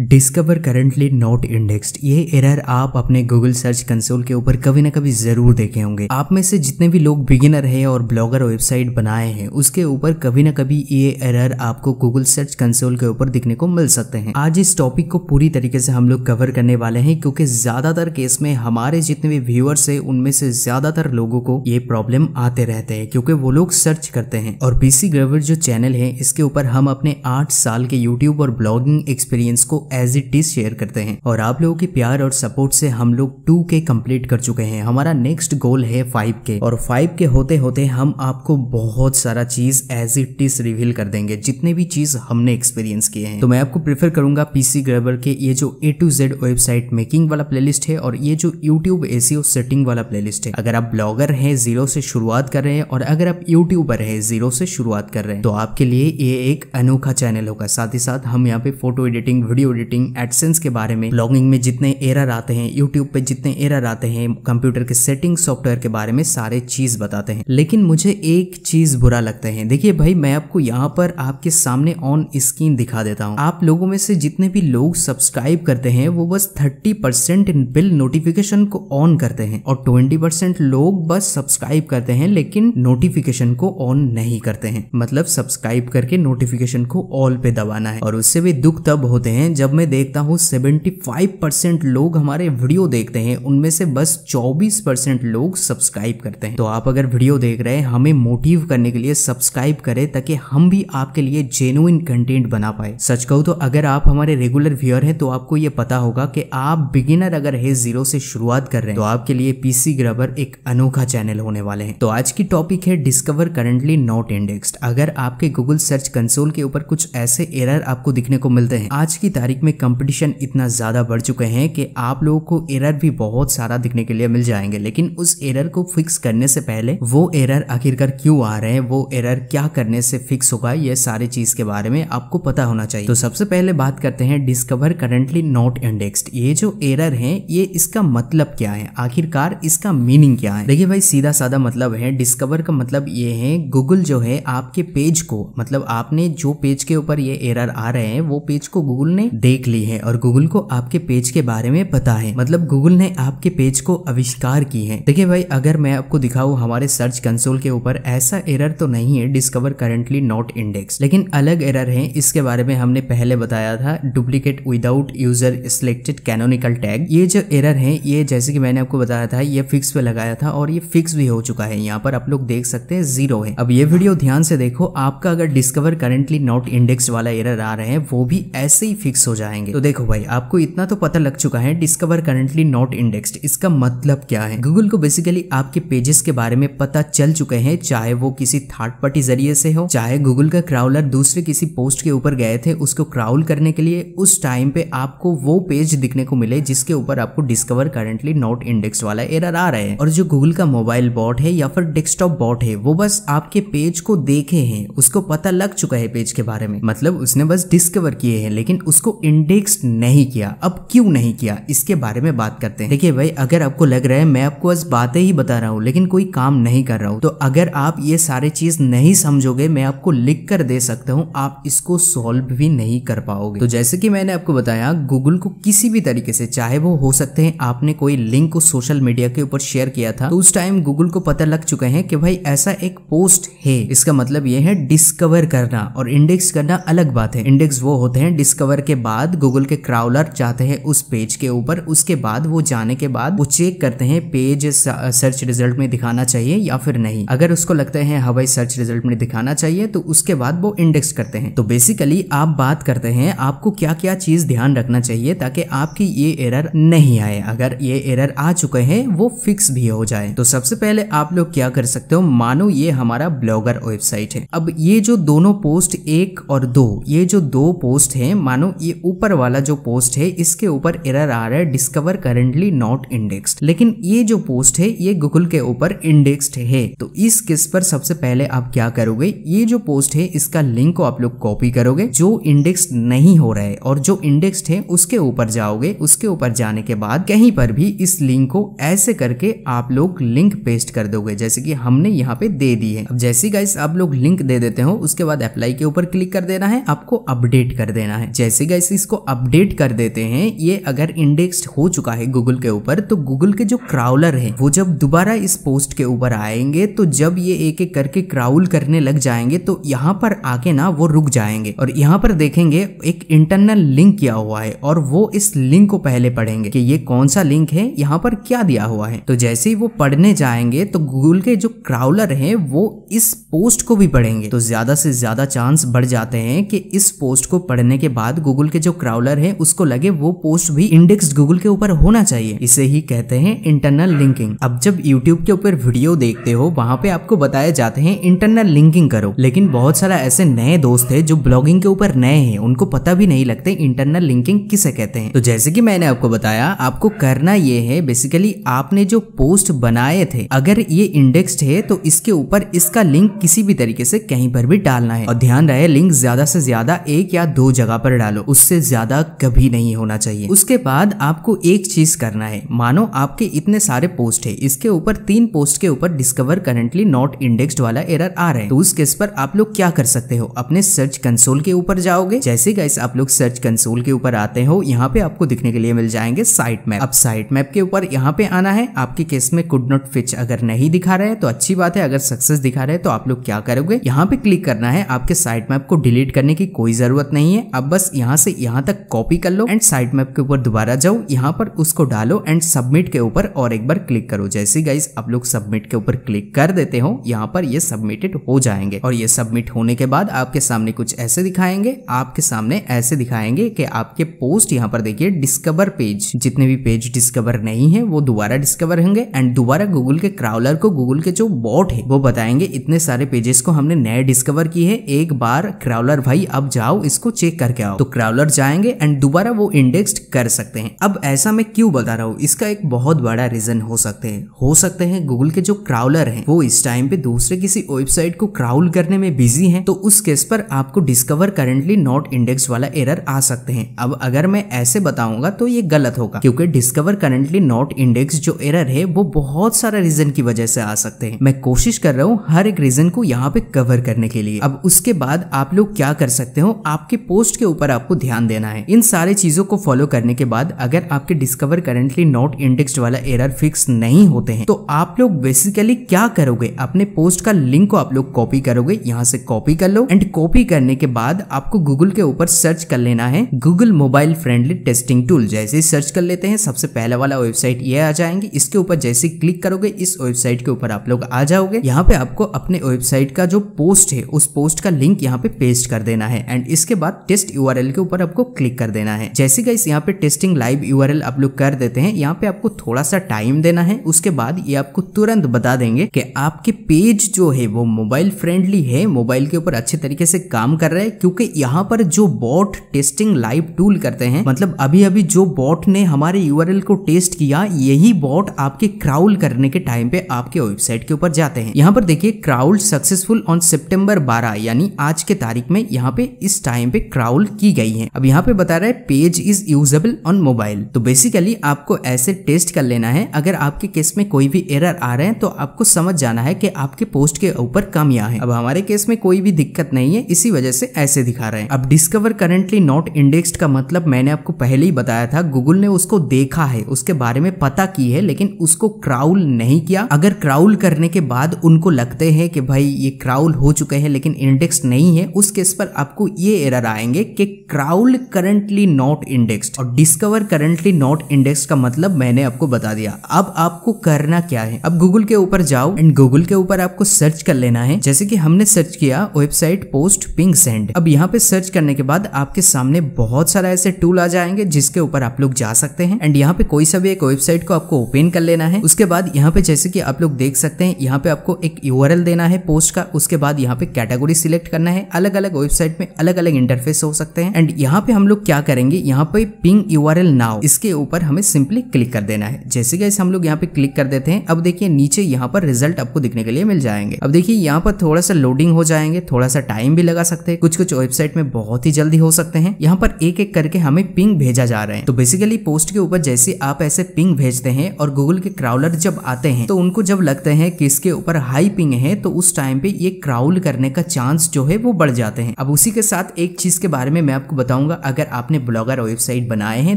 discover currently not indexed ये error आप अपने गूगल सर्च कंसोल के ऊपर कभी ना कभी जरूर देखे होंगे आप में से जितने भी लोग बिगिनर है और ब्लॉगर वेबसाइट बनाए हैं उसके ऊपर कभी ना कभी ये एरर आपको गूगल सर्च कंसोल के ऊपर दिखने को मिल सकते हैं आज इस टॉपिक को पूरी तरीके से हम लोग कवर करने वाले हैं क्योंकि ज्यादातर केस में हमारे जितने भी व्यूअर्स है उनमें से ज्यादातर लोगों को ये प्रॉब्लम आते रहते हैं क्योंकि वो लोग सर्च करते हैं और बीसी ग्रेवर जो चैनल है इसके ऊपर हम अपने आठ साल के यूट्यूब और ब्लॉगिंग एक्सपीरियंस को एज इट इज शेयर करते हैं और आप लोगों के प्यार और सपोर्ट से हम लोग टू के कम्प्लीट कर चुके हैं हमारा नेक्स्ट गोल है फाइव के और फाइव के होते होते हम आपको बहुत सारा चीज एज इट इज रिवील कर देंगे जितने भी चीज हमने एक्सपीरियंस किए हैं तो मैं आपको प्रेफर करूंगा पीसी ग्रेबर के ये जो A to Z website making वाला प्ले है और ये जो यूट्यूब ए सेटिंग वाला प्ले है अगर आप ब्लॉगर हैं जीरो से शुरुआत कर रहे हैं और अगर आप यूट्यूबर हैं जीरो से शुरुआत कर रहे हैं तो आपके लिए ये एक अनोखा चैनल होगा साथ ही साथ हम यहाँ पे photo editing video editing AdSense के बारे में ब्लॉगिंग में जितने एरर आते हैं यूट्यूब पे जितने एरर आते हैं कंप्यूटर के सेटिंग सॉफ्टवेयर के बारे में सारे चीज बताते हैं लेकिन मुझे एक चीज बुरा लगता है देखिए भाई मैं आपको यहाँ पर आपके सामने ऑन स्क्रीन दिखा देता हूँ आप लोगों में से जितने भी लोग सब्सक्राइब करते हैं वो बस थर्टी परसेंट बिल नोटिफिकेशन को ऑन करते हैं और ट्वेंटी परसेंट लोग बस सब्सक्राइब करते हैं लेकिन नोटिफिकेशन को ऑन नहीं करते हैं मतलब सब्सक्राइब करके नोटिफिकेशन को ऑल पे दबाना है और उससे भी दुख तब होते हैं जब मैं देखता हूँ सेवेंटी फाइव परसेंट लोग हमारे वीडियो देखते हैं उनमें से बस चौबीस परसेंट लोग सब्सक्राइब करते हैं तो आप अगर वीडियो देख रहे हैं हमें मोटिव करने के लिए सब्सक्राइब करें ताकि हम भी आपके लिए जेनुइन कंटेंट बना पाए सच कहूँ तो अगर आप हमारे रेगुलर व्यूअर हैं तो आपको ये पता होगा कि आप बिगिनर अगर है जीरो से शुरुआत कर रहे हैं तो आपके लिए पीसी ग्रबर एक अनोखा चैनल होने वाले हैं तो आज की टॉपिक है डिस्कवर करंटली नॉट इंडेक्स्ड अगर आपके गूगल सर्च कंसोल के ऊपर कुछ ऐसे एरर आपको दिखने को मिलते हैं आज की तारीख तारीख में कंपटीशन इतना ज़्यादा बढ़ चुके हैं कि आप लोगों को एरर भी बहुत सारा दिखने के लिए मिल जाएंगे लेकिन उस एरर को फिक्स करने से पहले वो एरर आखिरकार क्यों आ रहे हैं वो एरर क्या करने से फिक्स होगा ये सारी चीज के बारे में आपको पता होना चाहिए तो सबसे पहले बात करते हैं डिस्कवर करेंटली नॉट इंडेक्सड ये जो एरर है ये इसका मतलब क्या है आखिरकार इसका मीनिंग क्या है देखिए भाई सीधा साधा मतलब है डिस्कवर का मतलब ये है गूगल जो है आपके पेज को मतलब आपने जो पेज के ऊपर ये एरर आ रहे हैं वो पेज को गूगल ने देख ली है और गूगल को आपके पेज के बारे में पता है मतलब गूगल ने आपके पेज को आविष्कार की है देखिए भाई अगर मैं आपको दिखाऊँ हमारे सर्च कंसोल के ऊपर ऐसा एरर तो नहीं है डिस्कवर करेंटली नॉट इंडेक्स लेकिन अलग एरर है इसके बारे में हमने पहले बताया था duplicate without user selected canonical tag ये जो एरर है ये जैसे कि मैंने आपको बताया था ये फिक्स पे लगाया था और ये फिक्स भी हो चुका है यहाँ पर आप लोग देख सकते हैं जीरो है अब ये वीडियो ध्यान से देखो आपका अगर डिस्कवर करेंटली नॉट इंडेक्स वाला एरर आ रहे हैं वो भी ऐसे ही फिक्स हो जाएंगे तो देखो भाई आपको इतना तो पता लग चुका है डिस्कवर करंटली नॉट इंडेक्स्ड इसका मतलब क्या है गूगल को बेसिकली आपके पेजेस के बारे में पता चल चुके हैं चाहे वो किसी थर्ड पार्टी जरिए से हो चाहे गूगल का क्राउलर दूसरे किसी पोस्ट के ऊपर गए थे उसको क्राउल करने के लिए उस टाइम पे आपको वो पेज दिखने को मिले जिसके ऊपर आपको डिस्कवर करंटली नॉट इंडेक्स वाला एरर आ रहा है और जो गूगल का मोबाइल बॉट है या फिर डेस्कटॉप बॉट है वो बस आपके पेज को देखे हैं उसको पता लग चुका है पेज के बारे में मतलब उसने बस डिस्कवर किए हैं लेकिन उसको इंडेक्स नहीं किया अब क्यों नहीं किया इसके बारे में बात करते हैं देखिए भाई अगर आपको लग रहा है मैं आपको बस बातें ही बता रहा हूँ लेकिन कोई काम नहीं कर रहा हूँ तो अगर आप ये सारे चीज नहीं समझोगे मैं आपको लिख कर दे सकता हूँ आप इसको सॉल्व भी नहीं कर पाओगे तो जैसे कि मैंने आपको बताया गूगल को किसी भी तरीके से चाहे वो हो सकते हैं आपने कोई लिंक को सोशल मीडिया के ऊपर शेयर किया था तो उस टाइम गूगल को पता लग चुके हैं कि भाई ऐसा एक पोस्ट है इसका मतलब ये है डिस्कवर करना और इंडेक्स करना अलग बात है इंडेक्स वो होते हैं डिस्कवर के बाद बाद गूगल के क्राउलर जाते हैं उस पेज के ऊपर उसके बाद वो जाने के बाद वो चेक करते हैं पेज सर्च रिजल्ट में दिखाना चाहिए या फिर नहीं अगर उसको लगता है हवाई सर्च रिजल्ट में दिखाना चाहिए तो उसके बाद वो इंडेक्स करते हैं तो बेसिकली आप बात करते हैं आपको क्या क्या चीज ध्यान रखना चाहिए ताकि आपकी ये एरर नहीं आए अगर ये एरर आ चुके हैं वो फिक्स भी हो जाए तो सबसे पहले आप लोग क्या कर सकते हो मानो ये हमारा ब्लॉगर वेबसाइट है अब ये जो दोनों पोस्ट एक और दो ये जो दो पोस्ट है मानो ये ऊपर वाला जो पोस्ट है इसके ऊपर एरर आ रहा है डिस्कवर करेंटली नॉट इंडेक्स्ड लेकिन ये जो पोस्ट है ये गूगल के ऊपर इंडेक्स्ड है तो इस किस पर सबसे पहले आप क्या करोगे ये जो पोस्ट है इसका लिंक को आप लोग कॉपी करोगे जो इंडेक्स नहीं हो रहा है और जो इंडेक्स्ड है उसके ऊपर जाओगे उसके ऊपर जाने के बाद कहीं पर भी इस लिंक को ऐसे करके आप लोग लिंक पेस्ट कर दोगे जैसे कि हमने यहाँ पे दे दी है अब जैसे गाइस आप लोग लिंक दे देते हो उसके बाद अप्लाई के ऊपर क्लिक कर देना है आपको अपडेट कर देना है जैसे गाइस इसको अपडेट कर देते हैं ये अगर इंडेक्स हो चुका है गूगल के ऊपर तो गूगल के जो क्राउलर है वो जब दोबारा इस पोस्ट के ऊपर आएंगे तो जब ये एक एक करके क्राउल करने लग जाएंगे तो यहाँ पर आके ना वो रुक जाएंगे और यहाँ पर देखेंगे एक इंटरनल लिंक किया हुआ है और वो इस लिंक को पहले पढ़ेंगे कि ये कौन सा लिंक है यहाँ पर क्या दिया हुआ है तो जैसे ही वो पढ़ने जाएंगे तो गूगल के जो क्राउलर है वो इस पोस्ट को भी पढ़ेंगे तो ज्यादा से ज्यादा चांस बढ़ जाते हैं कि इस पोस्ट को पढ़ने के बाद गूगल गूगल के जो क्राउलर है उसको लगे वो पोस्ट भी इंडेक्स गूगल के ऊपर होना चाहिए इसे ही कहते हैं इंटरनल लिंकिंग अब जब यूट्यूब के ऊपर वीडियो देखते हो वहाँ पे आपको बताए जाते हैं इंटरनल लिंकिंग करो लेकिन बहुत सारा ऐसे नए दोस्त है जो ब्लॉगिंग के ऊपर नए हैं उनको पता भी नहीं लगते इंटरनल लिंकिंग किसे कहते हैं तो जैसे कि मैंने आपको बताया आपको करना ये है बेसिकली आपने जो पोस्ट बनाए थे अगर ये इंडेक्स्ड है तो इसके ऊपर इसका लिंक किसी भी तरीके से कहीं पर भी डालना है और ध्यान रहे लिंक ज्यादा से ज्यादा एक या दो जगह पर डालो उस उससे ज्यादा कभी नहीं होना चाहिए उसके बाद आपको एक चीज करना है मानो आपके इतने सारे पोस्ट है इसके ऊपर तीन पोस्ट के ऊपर डिस्कवर करेंटली नॉट इंडेक्स्ड वाला एरर आ रहा है तो उस केस पर आप लोग क्या कर सकते हो अपने सर्च कंसोल के ऊपर जाओगे जैसे गाइस आप लोग सर्च कंसोल के ऊपर आते हो यहाँ पे आपको दिखने के लिए मिल जाएंगे साइट मैप अब साइट मैप के ऊपर यहाँ पे आना है आपके केस में कुड नॉट फिच अगर नहीं दिखा रहे हैं तो अच्छी बात है अगर सक्सेस दिखा रहे हैं तो आप लोग क्या करोगे यहाँ पे क्लिक करना है आपके साइट मैप को डिलीट करने की कोई जरूरत नहीं है अब बस यहाँ से से यहाँ तक कॉपी कर लो एंड साइट मैप के ऊपर दोबारा जाओ यहाँ पर उसको डालो एंड सबमिट के ऊपर और एक बार क्लिक करो जैसे गाइज आप लोग सबमिट के ऊपर क्लिक कर देते हो यहाँ पर ये सबमिटेड हो जाएंगे और ये सबमिट होने के बाद आपके सामने कुछ ऐसे दिखाएंगे आपके सामने ऐसे दिखाएंगे कि आपके पोस्ट यहाँ पर देखिए डिस्कवर पेज जितने भी पेज डिस्कवर नहीं है वो दोबारा डिस्कवर होंगे एंड दोबारा गूगल के क्राउलर को गूगल के जो बॉट है वो बताएंगे इतने सारे पेजेस को हमने नए डिस्कवर किए है एक बार क्राउलर भाई अब जाओ इसको चेक करके आओ तो क्राउलर डॉलर जाएंगे एंड दोबारा वो इंडेक्स्ड कर सकते हैं अब ऐसा मैं क्यों बता रहा हूँ इसका एक बहुत बड़ा रीजन हो सकते हैं हो सकते हैं गूगल के जो क्राउलर हैं वो इस टाइम पे दूसरे किसी वेबसाइट को क्राउल करने में बिजी हैं तो उस केस पर आपको डिस्कवर करेंटली नॉट इंडेक्स वाला एरर आ सकते हैं अब अगर मैं ऐसे बताऊंगा तो ये गलत होगा क्योंकि डिस्कवर करेंटली नॉट इंडेक्स जो एरर है वो बहुत सारा रीजन की वजह से आ सकते हैं मैं कोशिश कर रहा हूँ हर एक रीजन को यहाँ पे कवर करने के लिए अब उसके बाद आप लोग क्या कर सकते हो आपके पोस्ट के ऊपर आपको ध्यान देना है इन सारे चीजों को फॉलो करने के बाद अगर आपके डिस्कवर करेंटली नॉट इंडेक्स वाला एरर फिक्स नहीं होते हैं तो आप लोग बेसिकली क्या करोगे अपने पोस्ट का लिंक को आप लोग कॉपी करोगे यहाँ से कॉपी कर लो एंड कॉपी करने के बाद आपको गूगल के ऊपर सर्च कर लेना है Google mobile friendly testing tool जैसे सर्च कर लेते हैं सबसे पहले वाला वेबसाइट ये आ जाएंगे इसके ऊपर जैसे क्लिक करोगे इस वेबसाइट के ऊपर आप लोग आ जाओगे यहाँ पे आपको अपने वेबसाइट का जो पोस्ट है उस पोस्ट का लिंक यहाँ पे पेस्ट कर देना है एंड इसके बाद टेस्ट यू के ऊपर पर आपको क्लिक कर देना है जैसे गाइस यहाँ पे टेस्टिंग लाइव यूआरएल आप लोग कर देते हैं यहाँ पे आपको थोड़ा सा टाइम देना है उसके बाद ये आपको तुरंत बता देंगे कि आपके पेज जो है वो मोबाइल फ्रेंडली है मोबाइल के ऊपर अच्छे तरीके से काम कर रहा है क्योंकि यहाँ पर जो बॉट टेस्टिंग लाइव टूल करते हैं मतलब अभी अभी जो बॉट ने हमारे यूआरएल को टेस्ट किया यही बॉट आपके क्राउल करने के टाइम पे आपके वेबसाइट के ऊपर जाते हैं यहाँ पर देखिए क्राउल सक्सेसफुल ऑन सेप्टेम्बर बारह यानी आज के तारीख में यहाँ पे इस टाइम पे क्राउल की गई है हैं अब यहाँ पे बता रहा है page is usable on mobile तो बेसिकली आपको ऐसे टेस्ट कर लेना है अगर आपके केस में कोई भी एरर आ रहे हैं तो आपको समझ जाना है कि आपके पोस्ट के ऊपर कमियां हैं अब हमारे केस में कोई भी दिक्कत नहीं है इसी वजह से ऐसे दिखा रहे हैं अब डिस्कवर करेंटली नॉट इंडेक्स का मतलब मैंने आपको पहले ही बताया था गूगल ने उसको देखा है उसके बारे में पता की है लेकिन उसको क्राउल नहीं किया अगर क्राउल करने के बाद उनको लगते हैं कि भाई ये क्राउल हो चुके हैं लेकिन इंडेक्स नहीं है उस केस पर आपको ये एरर आएंगे कि crawl foul currently not index और डिस्कवर करंटली नॉट इंडेक्स का मतलब मैंने आपको बता दिया अब आपको करना क्या है अब गूगल के ऊपर जाओ एंड गूगल के ऊपर आपको सर्च कर लेना है जैसे कि हमने सर्च किया वेबसाइट पोस्ट पिंग सेंड अब यहाँ पे सर्च करने के बाद आपके सामने बहुत सारा ऐसे टूल आ जाएंगे जिसके ऊपर आप लोग जा सकते हैं एंड यहाँ पे कोई सा भी एक वेबसाइट को आपको ओपन कर लेना है उसके बाद यहाँ पे जैसे कि आप लोग देख सकते हैं यहाँ पे आपको एक यूआरएल देना है पोस्ट का उसके बाद यहाँ पे कैटेगरी सिलेक्ट करना है अलग अलग वेबसाइट में अलग अलग इंटरफेस हो सकते हैं एंड यहाँ पे हम लोग क्या करेंगे यहाँ पे ping U R L now इसके ऊपर हमें सिंपली क्लिक कर देना है जैसे गैसे हम लोग यहाँ पे क्लिक कर देते हैं अब देखिए नीचे यहाँ पर रिजल्ट आपको दिखने के लिए मिल जाएंगे अब देखिए यहाँ पर थोड़ा सा लोडिंग हो जाएंगे थोड़ा सा टाइम भी लगा सकते हैं कुछ कुछ वेबसाइट में बहुत ही जल्दी हो सकते हैं यहाँ पर एक एक करके हमें पिंग भेजा जा रहे हैं तो बेसिकली पोस्ट के ऊपर जैसे आप ऐसे पिंग भेजते हैं और गूगल के क्राउलर जब आते हैं तो उनको जब लगते हैं कि इसके ऊपर हाई पिंग है तो उस टाइम पे ये क्राउल करने का चांस जो है वो बढ़ जाते हैं अब उसी के साथ एक चीज के बारे में मैं आपको बताऊंगा अगर आपने ब्लॉगर वेबसाइट बनाए हैं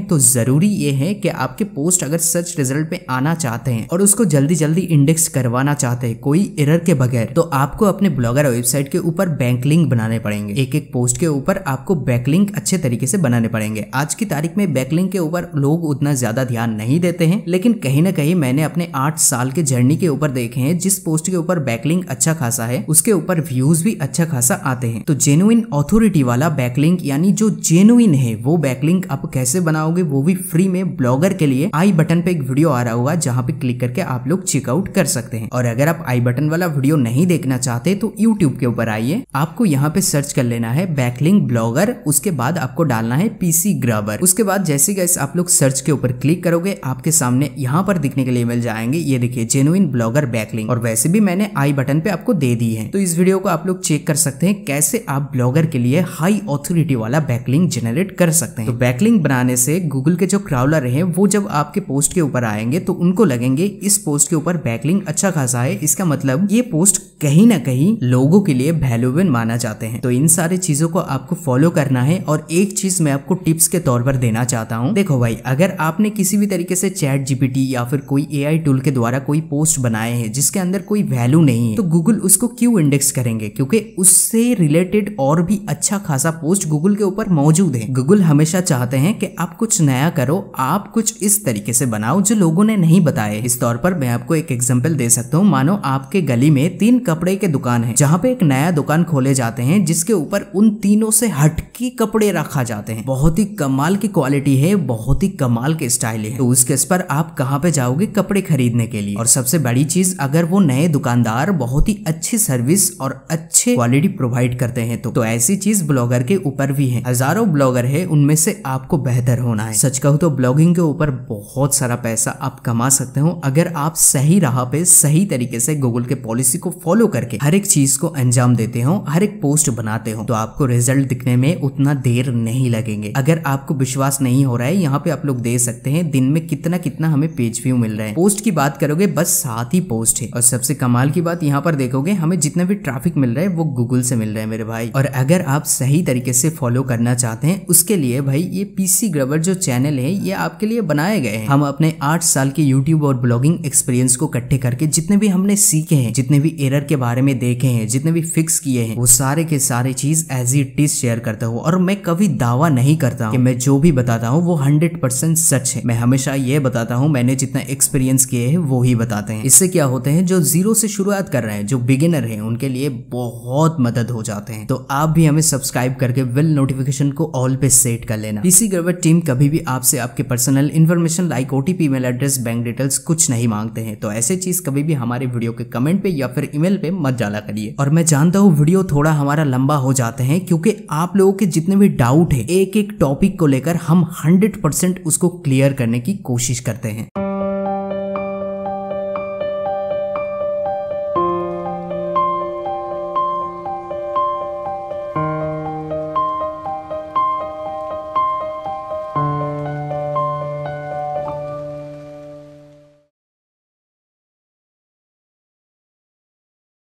तो जरूरी ये है कि आपके पोस्ट अगर सर्च रिजल्ट पे आना चाहते हैं और उसको जल्दी जल्दी इंडेक्स करवाना चाहते हैं कोई एरर के बगैर तो आपको अपने ब्लॉगर वेबसाइट के ऊपर बैंक लिंक बनाने पड़ेंगे एक एक पोस्ट के ऊपर आपको बैक लिंक अच्छे तरीके से बनाने पड़ेंगे आज की तारीख में बैक लिंक के ऊपर लोग उतना ज्यादा ध्यान नहीं देते हैं लेकिन कहीं ना कहीं मैंने अपने आठ साल के जर्नी के ऊपर देखे हैं जिस पोस्ट के ऊपर बैकलिंक अच्छा खासा है उसके ऊपर व्यूज भी अच्छा खासा आते हैं तो जेनुइन ऑथोरिटी वाला बैकलिंक यानी जो जेनुइन है वो बैकलिंक आप कैसे बनाओगे वो भी फ्री में ब्लॉगर के लिए आई बटन पे एक वीडियो आ रहा होगा जहाँ पे क्लिक करके आप लोग चेकआउट कर सकते हैं और अगर आप आई बटन वाला वीडियो नहीं देखना चाहते तो यूट्यूब के ऊपर आइए आपको यहाँ पे सर्च कर लेना है बैकलिंक ब्लॉगर उसके बाद आपको डालना है पीसी ग्राबर उसके बाद जैसे गैस आप लोग सर्च के ऊपर क्लिक करोगे आपके सामने यहाँ पर दिखने के लिए मिल जाएंगे ये देखिए जेनुइन ब्लॉगर बैकलिंग और वैसे भी मैंने आई बटन पे आपको दे दी है तो इस वीडियो को आप लोग चेक कर सकते हैं कैसे आप ब्लॉगर के लिए हाई ऑथोरिटी वाला बैकलिंग बैकलिंक जनरेट कर सकते हैं तो बैकलिंग बनाने से गूगल के जो क्राउलर हैं वो जब आपके पोस्ट के ऊपर आएंगे तो उनको लगेंगे इस पोस्ट के ऊपर बैकलिंग अच्छा खासा है इसका मतलब ये पोस्ट कहीं ना कहीं लोगों के लिए वैल्यूबल माना जाते हैं तो इन सारी चीजों को आपको फॉलो करना है और एक चीज मैं आपको टिप्स के तौर पर देना चाहता हूँ देखो भाई अगर आपने किसी भी तरीके से चैट जीपीटी या फिर कोई ए टूल के द्वारा कोई पोस्ट बनाए हैं जिसके अंदर कोई वैल्यू नहीं है तो गूगल उसको क्यों इंडेक्स करेंगे क्योंकि उससे रिलेटेड और भी अच्छा खासा पोस्ट गूगल के ऊपर मौजूद है गूगल हमेशा चाहते हैं कि आप कुछ नया करो आप कुछ इस तरीके से बनाओ जो लोगों ने नहीं बताए इस तौर पर मैं आपको एक एग्जाम्पल दे सकता हूँ मानो आपके गली में तीन कपड़े के दुकान है जहाँ पे एक नया दुकान खोले जाते हैं जिसके ऊपर उन तीनों से हटके कपड़े रखा जाते हैं बहुत ही कमाल की क्वालिटी है बहुत ही कमाल के स्टाइल है तो उस केस पर आप कहाँ पे जाओगे कपड़े खरीदने के लिए और सबसे बड़ी चीज अगर वो नए दुकानदार बहुत ही अच्छी सर्विस और अच्छे क्वालिटी प्रोवाइड करते हैं तो, तो ऐसी चीज ब्लॉगर के ऊपर भी है हजारों ब्लॉगर है उनमें से आपको बेहतर होना है सच कहूँ तो ब्लॉगिंग के ऊपर बहुत सारा पैसा आप कमा सकते हो अगर आप सही राह पे सही तरीके से गूगल के पॉलिसी को फॉलो फॉलो करके हर एक चीज को अंजाम देते हो हर एक पोस्ट बनाते हो तो आपको रिजल्ट दिखने में उतना देर नहीं लगेंगे अगर आपको विश्वास नहीं हो रहा है यहाँ पे आप लोग दे सकते हैं दिन में कितना कितना हमें पेज व्यू मिल रहा है पोस्ट की बात करोगे बस सात ही पोस्ट है और सबसे कमाल की बात यहाँ पर देखोगे हमें जितना भी ट्रैफिक मिल रहा है वो गूगल से मिल रहा है मेरे भाई और अगर आप सही तरीके से फॉलो करना चाहते हैं उसके लिए भाई ये पीसी ग्रबर जो चैनल है ये आपके लिए बनाए गए हैं हम अपने आठ साल के यूट्यूब और ब्लॉगिंग एक्सपीरियंस को इकट्ठे करके जितने भी हमने सीखे हैं जितने भी एरर के बारे में देखे हैं जितने भी फिक्स किए हैं वो सारे के सारे चीज एज इट इज शेयर करता हूँ और मैं कभी दावा नहीं करता हूँ कि मैं जो भी बताता हूँ वो हंड्रेड परसेंट सच है मैं हमेशा ये बताता हूँ मैंने जितना एक्सपीरियंस किए है वो ही बताते हैं इससे क्या होते हैं जो जीरो से शुरुआत कर रहे हैं जो बिगिनर है उनके लिए बहुत मदद हो जाते हैं तो आप भी हमें सब्सक्राइब करके वेल नोटिफिकेशन को ऑल पे सेट कर लेना पीसी ग्रेवर टीम कभी भी आपसे आपके personal information like OTP mail address bank details कुछ नहीं मांगते हैं तो ऐसे चीज कभी भी हमारे वीडियो के कमेंट पे या फिर ईमेल पे मत जाना करिए और मैं जानता हूँ वीडियो थोड़ा हमारा लंबा हो जाते हैं क्योंकि आप लोगों के जितने भी डाउट है एक एक टॉपिक को लेकर हम हंड्रेड उसको क्लियर करने की कोशिश करते हैं